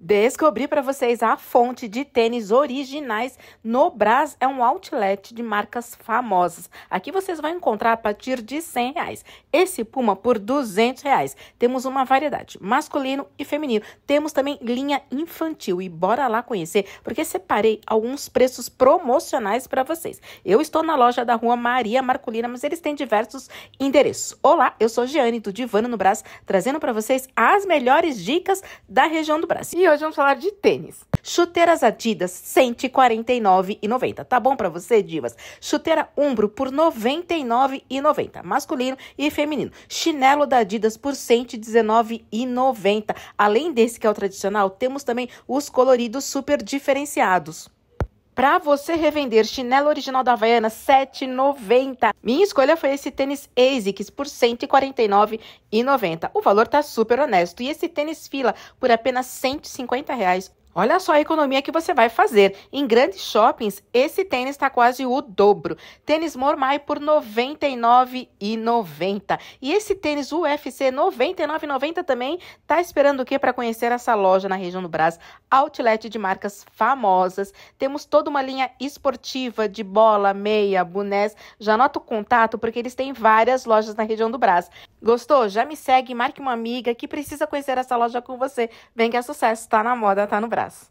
Descobri para vocês a fonte de tênis originais no Brás. É um outlet de marcas famosas. Aqui vocês vão encontrar a partir de 100 reais. Esse Puma por 200 reais. Temos uma variedade masculino e feminino. Temos também linha infantil. E bora lá conhecer, porque separei alguns preços promocionais para vocês. Eu estou na loja da rua Maria Marculina, mas eles têm diversos endereços. Olá, eu sou Giane do Divano no Brás, trazendo para vocês as melhores dicas da região do Brasil. E hoje vamos falar de tênis. Chuteiras Adidas 149,90. Tá bom para você, divas? Chuteira Umbro por 99,90, masculino e feminino. Chinelo da Adidas por 119,90. Além desse que é o tradicional, temos também os coloridos super diferenciados para você revender chinelo original da Havaiana 7,90. Minha escolha foi esse tênis ASICS por 149,90. O valor tá super honesto e esse tênis fila por apenas R$ reais Olha só a economia que você vai fazer. Em grandes shoppings, esse tênis está quase o dobro. Tênis Mormai por R$ 99,90. E esse tênis UFC R$ 99,90 também. Tá esperando o quê para conhecer essa loja na região do Brás? Outlet de marcas famosas. Temos toda uma linha esportiva de bola, meia, bonés. Já anota o contato porque eles têm várias lojas na região do Brás. Gostou? Já me segue, marque uma amiga que precisa conhecer essa loja com você. Vem que é sucesso, Está na moda, está no Brás. Yes